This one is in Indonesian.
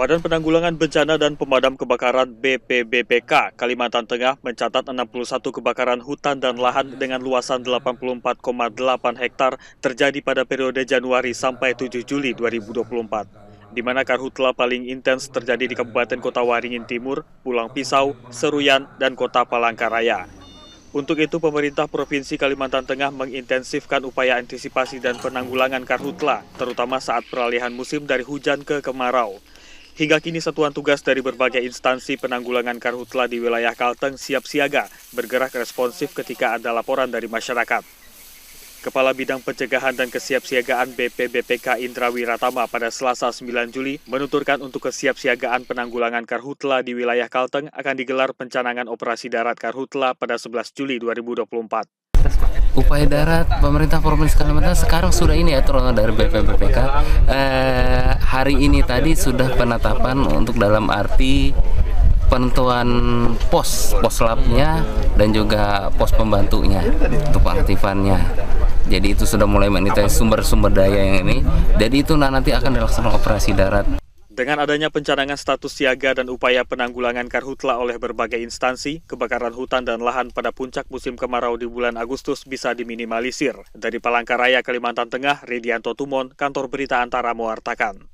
Badan Penanggulangan Bencana dan Pemadam Kebakaran BPBPK Kalimantan Tengah mencatat 61 kebakaran hutan dan lahan dengan luasan 84,8 hektar terjadi pada periode Januari sampai 7 Juli 2024 di mana karhutla paling intens terjadi di Kabupaten Kota Waringin Timur, Pulang Pisau, Seruyan, dan Kota Palangkaraya. Untuk itu, pemerintah Provinsi Kalimantan Tengah mengintensifkan upaya antisipasi dan penanggulangan karhutla, terutama saat peralihan musim dari hujan ke kemarau. Hingga kini satuan tugas dari berbagai instansi penanggulangan karhutla di wilayah Kalteng siap siaga, bergerak responsif ketika ada laporan dari masyarakat. Kepala Bidang Pencegahan dan Kesiapsiagaan BPBPK Indra Wiratama pada Selasa 9 Juli menuturkan untuk kesiapsiagaan penanggulangan karhutla di wilayah Kalteng akan digelar pencanangan operasi darat karhutla pada 11 Juli 2024. Upaya darat pemerintah Provinsi Kalimantan sekarang sudah ini ya terulang dari BPBPK eh, hari ini tadi sudah penetapan untuk dalam arti penentuan pos pos labnya dan juga pos pembantunya untuk aktifannya jadi itu sudah mulai menitai sumber-sumber daya yang ini jadi itu nah, nanti akan dilaksanakan operasi darat dengan adanya pencanangan status siaga dan upaya penanggulangan karhutla oleh berbagai instansi, kebakaran hutan dan lahan pada puncak musim kemarau di bulan Agustus bisa diminimalisir. Dari Palangkaraya, Kalimantan Tengah, Ridianto Tumon, Kantor Berita Antara Muartakan.